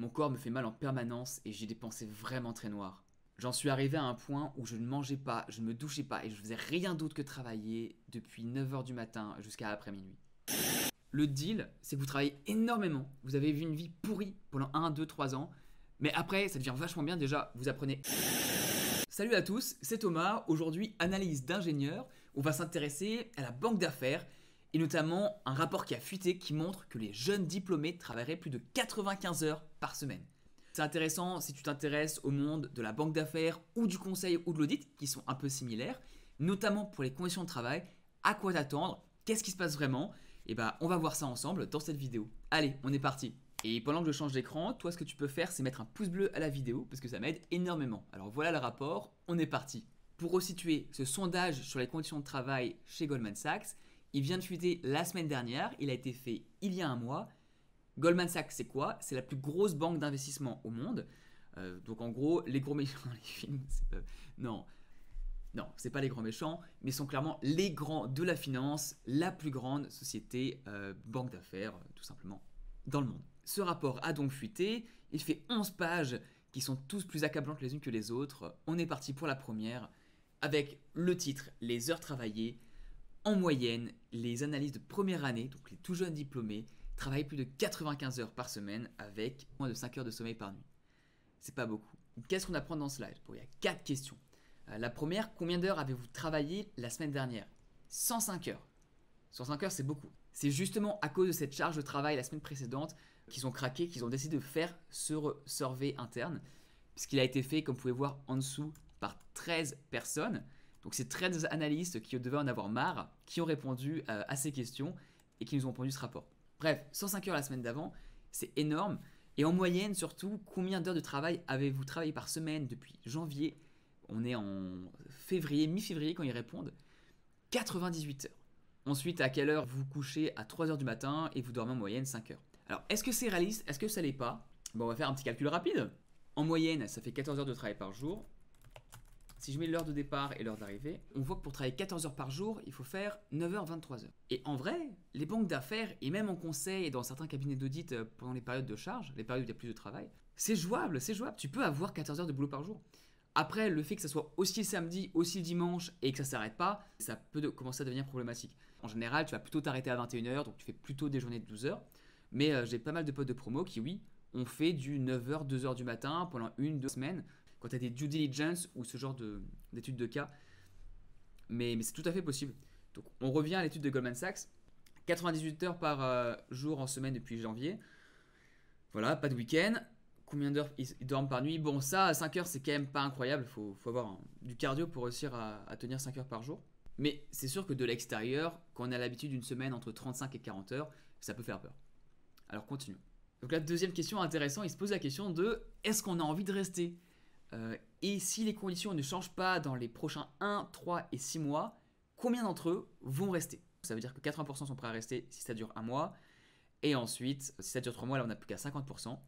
Mon corps me fait mal en permanence et j'ai des pensées vraiment très noires. J'en suis arrivé à un point où je ne mangeais pas, je ne me douchais pas et je faisais rien d'autre que travailler depuis 9h du matin jusqu'à après minuit. Le deal, c'est que vous travaillez énormément, vous avez vu une vie pourrie pendant 1, 2, 3 ans, mais après ça devient vachement bien déjà, vous apprenez... Salut à tous, c'est Thomas, aujourd'hui analyse d'ingénieur, on va s'intéresser à la banque d'affaires et notamment un rapport qui a fuité qui montre que les jeunes diplômés travailleraient plus de 95 heures par semaine. C'est intéressant si tu t'intéresses au monde de la banque d'affaires ou du conseil ou de l'audit, qui sont un peu similaires, notamment pour les conditions de travail, à quoi t'attendre, qu'est-ce qui se passe vraiment, et eh bien on va voir ça ensemble dans cette vidéo. Allez, on est parti et pendant que je change d'écran, toi ce que tu peux faire c'est mettre un pouce bleu à la vidéo parce que ça m'aide énormément. Alors voilà le rapport, on est parti. Pour resituer ce sondage sur les conditions de travail chez Goldman Sachs, il vient de fuiter la semaine dernière, il a été fait il y a un mois Goldman Sachs, c'est quoi C'est la plus grosse banque d'investissement au monde. Euh, donc en gros, les gros méchants, les films, c'est Non, non, c'est pas les grands méchants, mais sont clairement les grands de la finance, la plus grande société euh, banque d'affaires, euh, tout simplement, dans le monde. Ce rapport a donc fuité, il fait 11 pages qui sont tous plus accablantes les unes que les autres. On est parti pour la première, avec le titre Les heures travaillées, en moyenne, les analyses de première année, donc les tout jeunes diplômés, travaille plus de 95 heures par semaine avec moins de 5 heures de sommeil par nuit. C'est pas beaucoup. Qu'est-ce qu'on apprend dans ce live Il y a 4 questions. Euh, la première, combien d'heures avez-vous travaillé la semaine dernière 105 heures. 105 heures, c'est beaucoup. C'est justement à cause de cette charge de travail la semaine précédente qu'ils ont craqué, qu'ils ont décidé de faire ce survey interne, puisqu'il a été fait, comme vous pouvez voir en dessous, par 13 personnes. Donc c'est 13 analystes qui devaient en avoir marre, qui ont répondu euh, à ces questions et qui nous ont pondu ce rapport. Bref, 105 heures la semaine d'avant, c'est énorme. Et en moyenne, surtout, combien d'heures de travail avez-vous travaillé par semaine depuis janvier On est en février, mi-février quand ils répondent. 98 heures. Ensuite, à quelle heure vous couchez à 3 heures du matin et vous dormez en moyenne 5 heures. Alors, est-ce que c'est réaliste Est-ce que ça l'est pas Bon, on va faire un petit calcul rapide. En moyenne, ça fait 14 heures de travail par jour. Si je mets l'heure de départ et l'heure d'arrivée, on voit que pour travailler 14 heures par jour, il faut faire 9h, 23h. Et en vrai, les banques d'affaires, et même en conseil et dans certains cabinets d'audit euh, pendant les périodes de charge, les périodes où il y a plus de travail, c'est jouable, c'est jouable. Tu peux avoir 14 heures de boulot par jour. Après, le fait que ça soit aussi le samedi, aussi le dimanche et que ça s'arrête pas, ça peut commencer à devenir problématique. En général, tu vas plutôt t'arrêter à 21h, donc tu fais plutôt des journées de 12 h Mais euh, j'ai pas mal de potes de promo qui, oui, ont fait du 9h, 2h du matin pendant une, deux semaines quand tu as des due diligence ou ce genre d'études de, cas. Mais, c'est tout à fait possible. Donc on revient à l'étude de Goldman Sachs. 98 heures par euh, jour en semaine depuis janvier. Voilà, pas de week-end. Combien d'heures ils, dorment par nuit Bon, ça, à 5 heures, c'est quand même pas incroyable. Il faut avoir du cardio pour réussir à, à tenir 5 heures par jour. Mais c'est sûr que de l'extérieur, quand on a l'habitude d'une semaine entre 35 et 40 heures, ça peut faire peur. Alors continuons. Donc la deuxième question intéressante, il se pose la question de est-ce qu'on a envie de rester euh, et si les conditions ne changent pas dans les prochains 1, 3 et 6 mois, combien d'entre eux vont rester Ça veut dire que 80% sont prêts à rester si ça dure un mois. Et ensuite, si ça dure 3 mois, là on n'a plus qu'à 50%.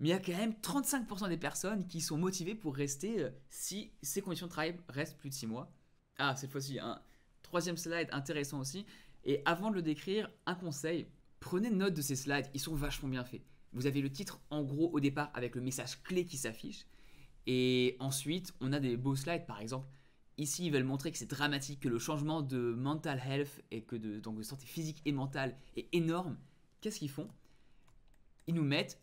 Mais il y a quand même 35% des personnes qui sont motivées pour rester euh, si ces conditions de travail restent plus de 6 mois. Ah, cette fois-ci, un troisième slide intéressant aussi. Et avant de le décrire, un conseil, prenez note de ces slides, ils sont vachement bien faits. Vous avez le titre en gros au départ avec le message clé qui s'affiche. Et ensuite, on a des beaux slides, par exemple. Ici, ils veulent montrer que c'est dramatique, que le changement de mental health et que de, donc de santé physique et mentale est énorme. Qu'est-ce qu'ils font Ils nous mettent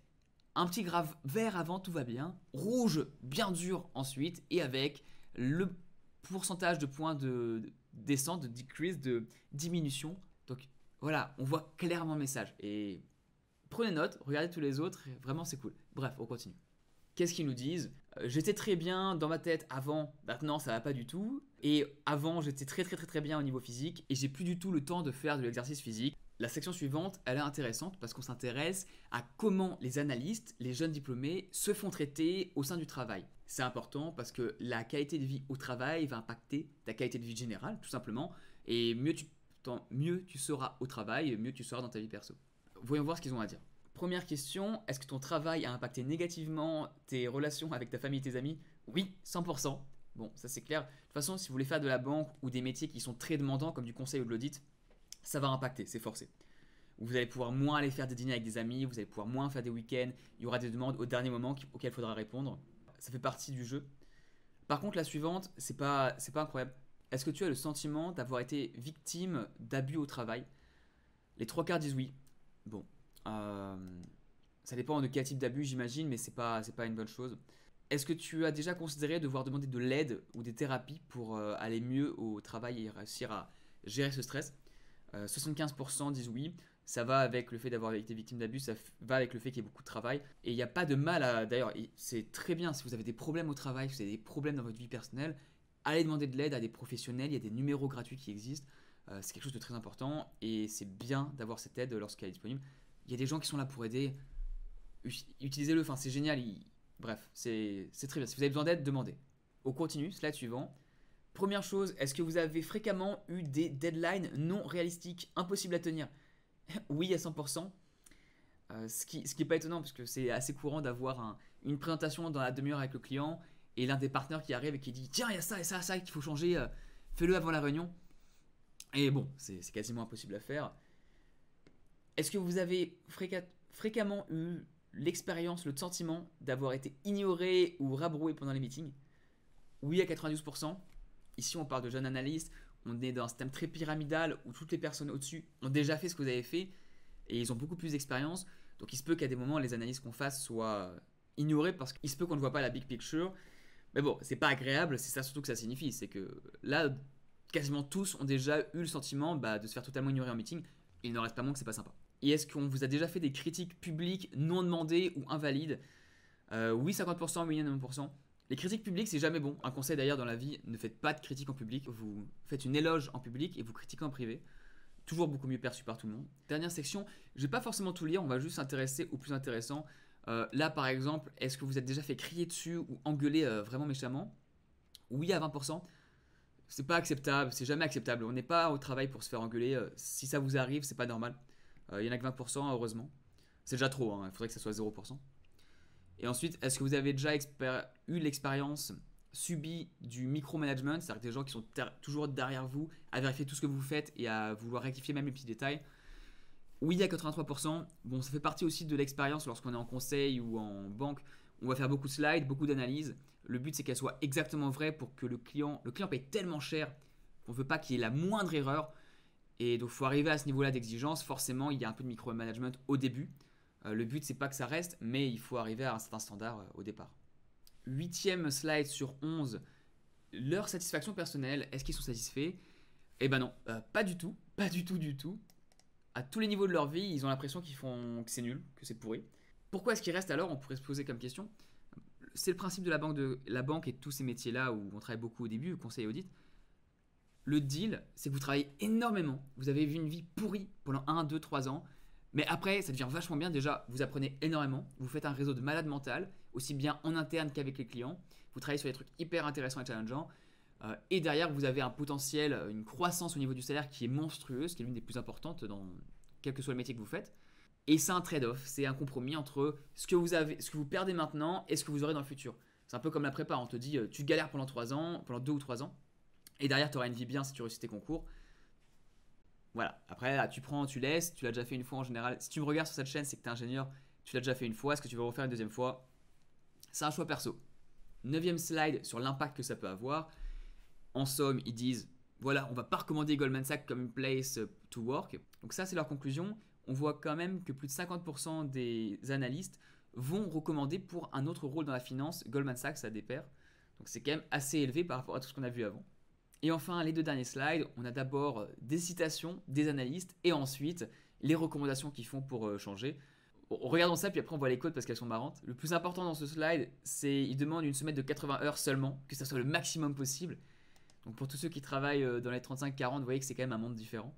un petit grave vert avant, tout va bien, rouge bien dur ensuite, et avec le pourcentage de points de descente, de decrease, de diminution. Donc voilà, on voit clairement le message. Et prenez note, regardez tous les autres, vraiment c'est cool. Bref, on continue. Qu'est-ce qu'ils nous disent euh, J'étais très bien dans ma tête avant, maintenant ça va pas du tout. Et avant, j'étais très très très très bien au niveau physique et j'ai plus du tout le temps de faire de l'exercice physique. La section suivante, elle est intéressante parce qu'on s'intéresse à comment les analystes, les jeunes diplômés, se font traiter au sein du travail. C'est important parce que la qualité de vie au travail va impacter ta qualité de vie générale, tout simplement. Et mieux tu, mieux tu seras au travail, mieux tu seras dans ta vie perso. Voyons voir ce qu'ils ont à dire. Première question, est-ce que ton travail a impacté négativement tes relations avec ta famille et tes amis Oui, 100%. Bon, ça c'est clair. De toute façon, si vous voulez faire de la banque ou des métiers qui sont très demandants, comme du conseil ou de l'audit, ça va impacter, c'est forcé. Vous allez pouvoir moins aller faire des dîners avec des amis, vous allez pouvoir moins faire des week-ends, il y aura des demandes au dernier moment auxquelles il faudra répondre. Ça fait partie du jeu. Par contre, la suivante, c'est pas, c'est pas incroyable. Est-ce que tu as le sentiment d'avoir été victime d'abus au travail Les trois quarts disent oui. Bon, euh, ça dépend de quel type d'abus, j'imagine, mais c'est pas, pas une bonne chose. Est-ce que tu as déjà considéré devoir demander de l'aide ou des thérapies pour euh, aller mieux au travail et réussir à gérer ce stress 75% euh, disent oui. Ça va avec le fait d'avoir été victime d'abus, ça va avec le fait qu'il y ait beaucoup de travail. Et il n'y a pas de mal à. D'ailleurs, c'est très bien si vous avez des problèmes au travail, si vous avez des problèmes dans votre vie personnelle, allez demander de l'aide à des professionnels. Il y a des numéros gratuits qui existent. c'est quelque chose de très important et c'est bien d'avoir cette aide lorsqu'elle est disponible il y a des gens qui sont là pour aider. Utilisez-le, enfin, c'est génial. Bref, c'est très bien. Si vous avez besoin d'aide, demandez. On continue, slide suivant. Première chose, est-ce que vous avez fréquemment eu des deadlines non réalistiques, impossibles à tenir Oui, à 100%. Euh, ce qui n'est ce qui pas étonnant, parce que c'est assez courant d'avoir une présentation dans la demi-heure avec le client et l'un des partenaires qui arrive et qui dit Tiens, il y a ça et ça, ça qu'il faut changer, euh, fais-le avant la réunion. Et bon, c'est quasiment impossible à faire. Est-ce que vous avez fréquemment eu l'expérience, le sentiment d'avoir été ignoré ou rabroué pendant les meetings Oui à 92%. Ici, on parle de jeunes analystes, on est dans un système très pyramidal où toutes les personnes au-dessus ont déjà fait ce que vous avez fait et ils ont beaucoup plus d'expérience. Donc il se peut qu'à des moments, les analyses qu'on fasse soient ignorées parce qu'il se peut qu'on ne voit pas la big picture. Mais bon, c'est pas agréable, c'est ça surtout que ça signifie. C'est que là, quasiment tous ont déjà eu le sentiment bah, de se faire totalement ignorer en meeting. Il n'en reste pas moins que c'est pas sympa. Et est-ce qu'on vous a déjà fait des critiques publiques non demandées ou invalides euh, Oui, 50%, oui, 90%. Les critiques publiques, c'est jamais bon. Un conseil d'ailleurs dans la vie, ne faites pas de critiques en public. Vous faites une éloge en public et vous critiquez en privé. Toujours beaucoup mieux perçu par tout le monde. Dernière section, je ne vais pas forcément tout lire, on va juste s'intéresser au plus intéressant. Euh, là par exemple, est-ce que vous êtes déjà fait crier dessus ou engueuler euh, vraiment méchamment Oui à 20% c'est pas acceptable, c'est jamais acceptable. On n'est pas au travail pour se faire engueuler. Si ça vous arrive, c'est pas normal. Euh, il n'y en a que 20%, heureusement. C'est déjà trop, hein. il faudrait que ça soit 0%. Et ensuite, est-ce que vous avez déjà eu l'expérience subie du micromanagement, c'est-à-dire des gens qui sont toujours derrière vous, à vérifier tout ce que vous faites et à vouloir rectifier même les petits détails Oui, il y a 83%. Bon, ça fait partie aussi de l'expérience lorsqu'on est en conseil ou en banque. On va faire beaucoup de slides, beaucoup d'analyses. Le but, c'est qu'elles soient exactement vraies pour que le client, le client paye tellement cher qu'on ne veut pas qu'il y ait la moindre erreur. Et donc, il faut arriver à ce niveau-là d'exigence. Forcément, il y a un peu de micro-management au début. Euh, le but, c'est pas que ça reste, mais il faut arriver à un certain standard euh, au départ. Huitième slide sur 11, leur satisfaction personnelle. Est-ce qu'ils sont satisfaits Eh ben non, euh, pas du tout, pas du tout, du tout. À tous les niveaux de leur vie, ils ont l'impression qu'ils font que c'est nul, que c'est pourri. Pourquoi est-ce qu'ils restent alors On pourrait se poser comme question. C'est le principe de la banque, de la banque et tous ces métiers-là où on travaille beaucoup au début, conseil audit le deal, c'est que vous travaillez énormément. Vous avez vu une vie pourrie pendant 1, 2, 3 ans. Mais après, ça devient vachement bien. Déjà, vous apprenez énormément. Vous faites un réseau de malades mentales, aussi bien en interne qu'avec les clients. Vous travaillez sur des trucs hyper intéressants et challengeants. Euh, et derrière, vous avez un potentiel, euh, une croissance au niveau du salaire qui est monstrueuse, qui est l'une des plus importantes dans quel que soit le métier que vous faites. Et c'est un trade-off, c'est un compromis entre ce que vous avez, ce que vous perdez maintenant et ce que vous aurez dans le futur. C'est un peu comme la prépa. On te dit, euh, tu galères pendant 3 ans, pendant 2 ou 3 ans et derrière, tu auras une vie bien si tu réussis tes concours. Voilà. Après, là, ah, tu prends, tu laisses, tu l'as déjà fait une fois en général. Si tu me regardes sur cette chaîne, c'est que tu es ingénieur, tu l'as déjà fait une fois. Est-ce que tu veux refaire une deuxième fois C'est un choix perso. Neuvième slide sur l'impact que ça peut avoir. En somme, ils disent voilà, on va pas recommander Goldman Sachs comme une place euh, to work. Donc, ça, c'est leur conclusion. On voit quand même que plus de 50% des analystes vont recommander pour un autre rôle dans la finance Goldman Sachs à des pairs. Donc, c'est quand même assez élevé par rapport à tout ce qu'on a vu avant. Et enfin, les deux derniers slides, on a d'abord euh, des citations des analystes et ensuite les recommandations qu'ils font pour euh, changer. Regardons ça, puis après on voit les codes parce qu'elles sont marrantes. Le plus important dans ce slide, c'est qu'il demande une semaine de 80 heures seulement, que ça soit le maximum possible. Donc pour tous ceux qui travaillent euh, dans les 35-40, vous voyez que c'est quand même un monde différent.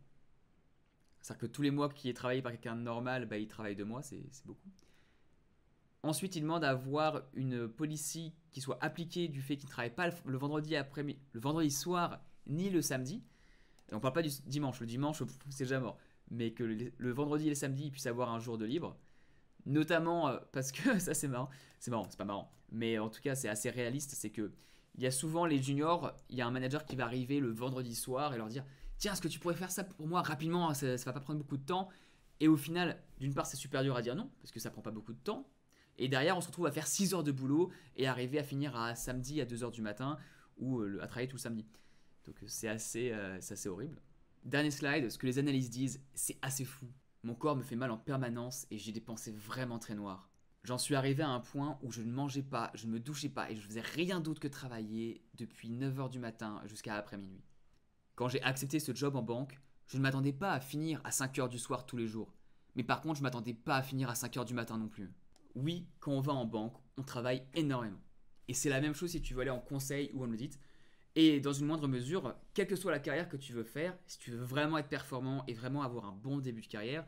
C'est-à-dire que tous les mois qui est travaillé par quelqu'un de normal, bah, il travaille deux mois, c'est beaucoup. Ensuite, il demande à avoir une policy qui soit appliquée du fait qu'il ne travaille pas le vendredi, après le vendredi soir ni le samedi. on ne parle pas du dimanche, le dimanche c'est déjà mort. Mais que le, vendredi et le samedi, il puissent avoir un jour de libre. Notamment euh, parce que, ça c'est marrant, c'est marrant, c'est pas marrant, mais en tout cas c'est assez réaliste, c'est que il y a souvent les juniors, il y a un manager qui va arriver le vendredi soir et leur dire Tiens, est-ce que tu pourrais faire ça pour moi rapidement ça, ça va pas prendre beaucoup de temps. Et au final, d'une part, c'est super dur à dire non, parce que ça prend pas beaucoup de temps, et derrière, on se retrouve à faire 6 heures de boulot et arriver à finir à samedi à 2 heures du matin ou euh, à travailler tout samedi. Donc euh, c'est assez, euh, assez horrible. Dernier slide, ce que les analyses disent, c'est assez fou. Mon corps me fait mal en permanence et j'ai des pensées vraiment très noires. J'en suis arrivé à un point où je ne mangeais pas, je ne me douchais pas et je faisais rien d'autre que travailler depuis 9 heures du matin jusqu'à après minuit. Quand j'ai accepté ce job en banque, je ne m'attendais pas à finir à 5 heures du soir tous les jours. Mais par contre, je ne m'attendais pas à finir à 5 heures du matin non plus oui, quand on va en banque, on travaille énormément. Et c'est la même chose si tu veux aller en conseil ou en audit. Et dans une moindre mesure, quelle que soit la carrière que tu veux faire, si tu veux vraiment être performant et vraiment avoir un bon début de carrière,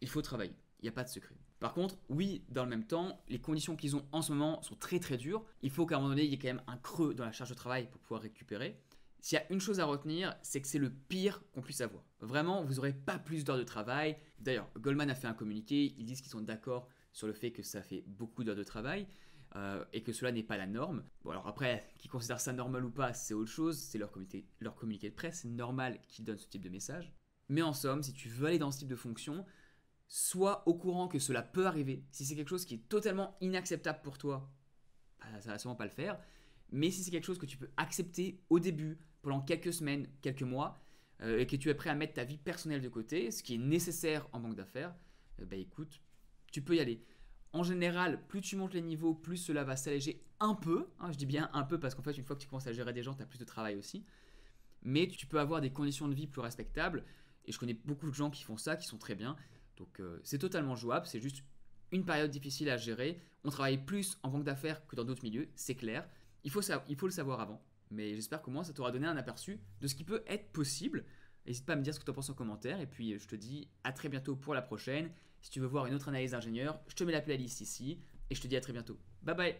il faut travailler. Il n'y a pas de secret. Par contre, oui, dans le même temps, les conditions qu'ils ont en ce moment sont très très dures. Il faut qu'à un moment donné, il y ait quand même un creux dans la charge de travail pour pouvoir récupérer. S'il y a une chose à retenir, c'est que c'est le pire qu'on puisse avoir. Vraiment, vous n'aurez pas plus d'heures de travail. D'ailleurs, Goldman a fait un communiqué, ils disent qu'ils sont d'accord sur le fait que ça fait beaucoup d'heures de travail euh, et que cela n'est pas la norme. Bon, alors après, qu'ils considèrent ça normal ou pas, c'est autre chose, c'est leur, leur communiqué de presse, c'est normal qu'ils donnent ce type de message. Mais en somme, si tu veux aller dans ce type de fonction, sois au courant que cela peut arriver. Si c'est quelque chose qui est totalement inacceptable pour toi, ça bah, ça va sûrement pas le faire. Mais si c'est quelque chose que tu peux accepter au début, pendant quelques semaines, quelques mois, euh, et que tu es prêt à mettre ta vie personnelle de côté, ce qui est nécessaire en banque d'affaires, euh, bah, écoute, tu peux y aller. En général, plus tu montes les niveaux, plus cela va s'alléger un peu. Hein, je dis bien un peu parce qu'en fait, une fois que tu commences à gérer des gens, tu as plus de travail aussi. Mais tu peux avoir des conditions de vie plus respectables. Et je connais beaucoup de gens qui font ça, qui sont très bien. Donc euh, c'est totalement jouable, c'est juste une période difficile à gérer. On travaille plus en banque d'affaires que dans d'autres milieux, c'est clair. Il faut, il faut le savoir avant. Mais j'espère qu'au moins ça t'aura donné un aperçu de ce qui peut être possible. N'hésite pas à me dire ce que tu en penses en commentaire. Et puis euh, je te dis à très bientôt pour la prochaine. Si tu veux voir une autre analyse d'ingénieur, je te mets la playlist ici et je te dis à très bientôt. Bye bye